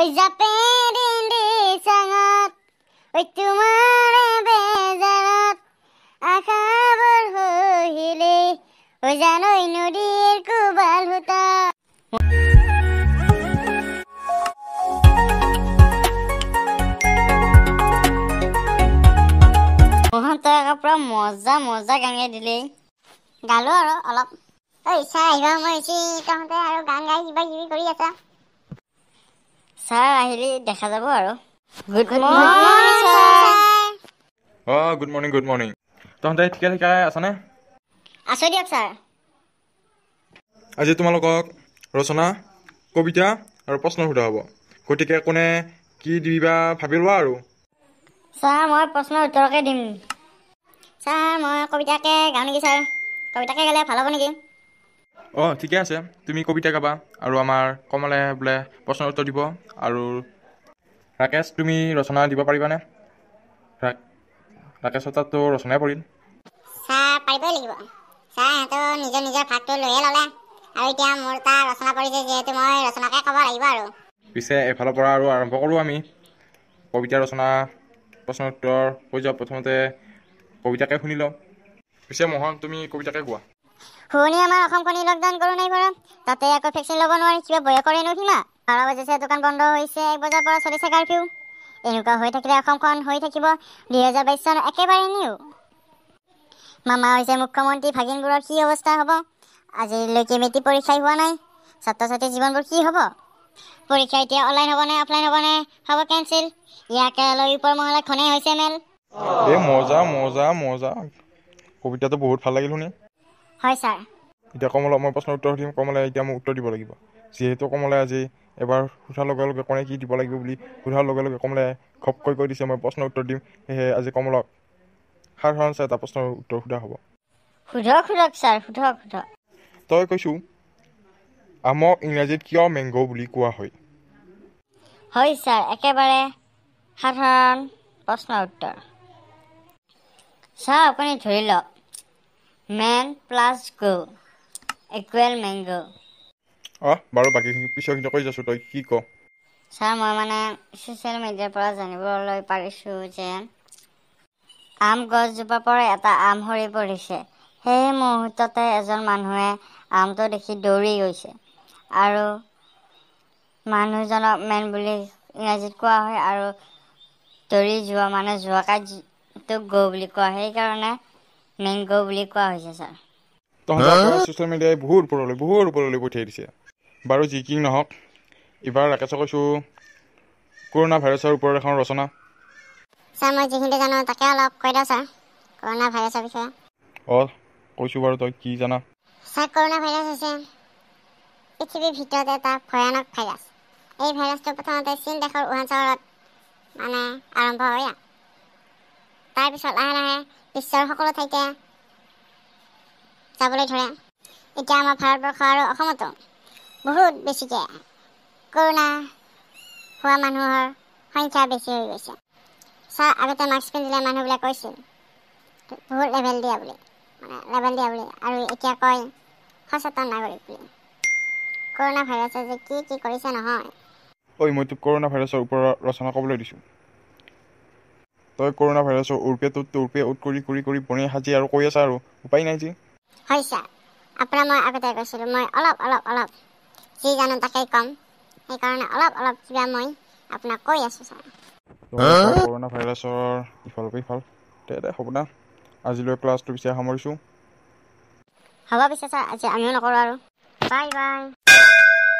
ওই জাপে দিন্দি চাঙত ওই তোমাৰে বেজাৰত আশাবোৰ হহিলে ওই জানৈ নদীৰ কোবাল সূতা মোহন তৰকাৰ পৰা মজা মজা গানে দিলে গালো আৰু অলপ ঐ চাই আহিবা মই তহঁতে আৰু গান গাই কিবা কিবি কৰি আছা ছাৰ আহিলে দেখা যাব আৰু গুড মৰ্ণিং ছাৰ অ গুড মৰ্ণিং গুড মৰ্ণিং তহঁতে ঠিকে ঠিকে আছানে আছে দিয়ক ছাৰ আজি তোমালোকক ৰচনা কবিতা আৰু প্ৰশ্ন সোধা হ'ব গতিকে কোনে কি দিবা ভাবি লোৱা আৰু ছাৰ মই প্ৰশ্ন উত্তৰকে দিম ছাৰ মই কবিতাকে গাওঁ নেকি ছাৰ কবিতাকে গ'লে ভাল হ'ব নেকি অঁ ঠিকে আছে তুমি কবিতা গাবা আৰু আমাৰ কমলে বোলে প্ৰশ্ন উত্তৰ দিব আৰু ৰাকেশ তুমি ৰচনা দিব পাৰিবানে ৰাকেশ তাতো ৰচনাই পৰিল পিছে এফালৰ পৰা আৰু আৰম্ভ কৰোঁ আমি কবিতা ৰচনা প্ৰশ্ন উত্তৰ পৰ্যায়ত প্ৰথমতে কবিতাকে শুনি লওঁ পিছে মহন তুমি কবিতাকে কোৱা শুৱনি আমাৰ অসমখনি লকডাউন কৰোঁ নাই বাৰু তাতে আকৌ ভেকচিন ল'ব নোৱাৰি কিবা বয়ে কৰে নো সীমা বাৰ বাজিছে দোকান বন্ধ হৈছে এক বজাৰ পৰা চলিছে কাৰ্ফিউ এনেকুৱা হৈ থাকিলে অসমখন হৈ থাকিব দুহেজাৰ বাইছ চন একেবাৰে নিও মামা হৈছে মুখ্যমন্ত্ৰী ভাগিনবোৰৰ কি অৱস্থা হ'ব আজিলৈকে মেট্ৰিক পৰীক্ষাই হোৱা নাই ছাত্ৰ ছাত্ৰীৰ জীৱনবোৰ কি হ'ব পৰীক্ষা এতিয়া অনলাইন হ'বনে অফলাইন হ'বনে হ'ব কেঞ্চেল ইয়াকে লৈ ওপৰ মহলাই হৈছে মেল এই মজা মজা মজা কবিতাটো বহুত ভাল লাগিল শুনি হয় ছাৰ এতিয়া কমলক মই প্ৰশ্ন উত্তৰ সুধিম কমলে এতিয়া মোক উত্তৰ দিব লাগিব যিহেতু কমলে আজি এবাৰ সোধাৰ লগে লগে কোনে কি দিব লাগিব বুলি সোধাৰ লগে লগে কমলে ঘপকৈ কৈ দিছে মই প্ৰশ্ন উত্তৰ দিম সেয়েহে আজি কমলক সাধাৰণ এটা প্ৰশ্নৰ উত্তৰ সোধা হ'ব সোধক সোধক ছাৰ সোধক সোধক তই কৈছোঁ আমক ইংৰাজীত কিয় মেংগ' বুলি কোৱা হয় হয় ছাৰ একেবাৰে সাধাৰণ প্ৰশ্ন উত্তৰ ছাৰ আপুনি ধৰি লওক man plus go' equal mango' অহ বাৰু বাকীখিনি পিছৰখিনি কৈ যাছোঁ তই কি ক ছাৰ মই মানে ছ'চিয়েল মিডিয়াৰ পৰা জানিবলৈ পাৰিছোঁ যে আম গছজোপাৰ পৰা এটা আম সৰি পৰিছে সেই মুহূৰ্ততে এজন মানুহে আমটো দেখি দৌৰি গৈছে আৰু মানুহজনক মেন বুলি ইংৰাজীত কোৱা হয় আৰু দৌৰি যোৱা মানে যোৱা কাৰ্যটোক গ' বুলি কোৱা হয় সেইকাৰণে মেংগো বুলি কোৱা হৈছে ছাৰ তহঁতে ছ'চিয়েল মিডিয়াই বহুত ওপৰলৈ বহুত ওপৰলৈ পঠিয়াই দিছে বাৰু যি কি নহওক এইবাৰ ৰাকেশক কৈছোঁ কৰোণা ভাইৰাছৰ ওপৰত এখন ৰচনা ছাৰ মই যিখিনি জানো তাকে অলপ কৈ দিওঁ ছাৰ কৰোণা ভাইৰাছৰ বিষয়ে অ কৈছোঁ বাৰু তই কি জানা ছাৰ কৰোণা ভাইৰাছ হৈছে পৃথিৱীৰ ভিতৰত এটা ভয়ানক ভাইৰাছ এই ভাইৰাছটো প্ৰথমতে চীন দেশৰ ওহান চহৰত মানে আৰম্ভ হয় তাৰ পিছত লাহে লাহে বিশ্বৰ সকলো ঠাইতে যাবলৈ ধৰে এতিয়া আমাৰ ভাৰতবৰ্ষ আৰু অসমতো বহুত বেছিকে কৰোণা হোৱা মানুহৰ সংখ্যা বেছি হৈ গৈছে চা আগতে মাস্ক পিন্ধিলে মানুহবিলাক কৈছিল বহুত লেভেল দিয়া বুলি মানে লেভেল দিয়া বুলি আৰু এতিয়া কয় সচেতন নাগৰিক বুলি কৰোণা ভাইৰাছে যে কি কি কৰিছে নহয় ঐ মই তোক কৰোণা ভাইৰাছৰ ওপৰত ৰচনা ক'বলৈ দিছোঁ তই কৰোণা ভাইৰাছৰ উৰ্পে তোত উৰ্পে উট কৰি কৰি কৰি বনে সাজি আৰু কৈ আছা আৰু উপায় নাই যি হয় ছাৰ আপোনাৰ মই আগতে কৈছিলোঁ মই অলপ অলপ অলপ যি জানো তাকে ক'ম সেইকাৰণে অলপ অলপ কিবা মই আপোনাক কৈ আছো ছাৰ কৰোণা ভাইৰাছৰ ইফাল ইফাল দে দে হ'ব না আজিলৈ ক্লাছটো বিচাৰি সামৰিছোঁ হ'ব পিছে ছাৰ আজি আমিও নকৰোঁ আৰু বাই বাই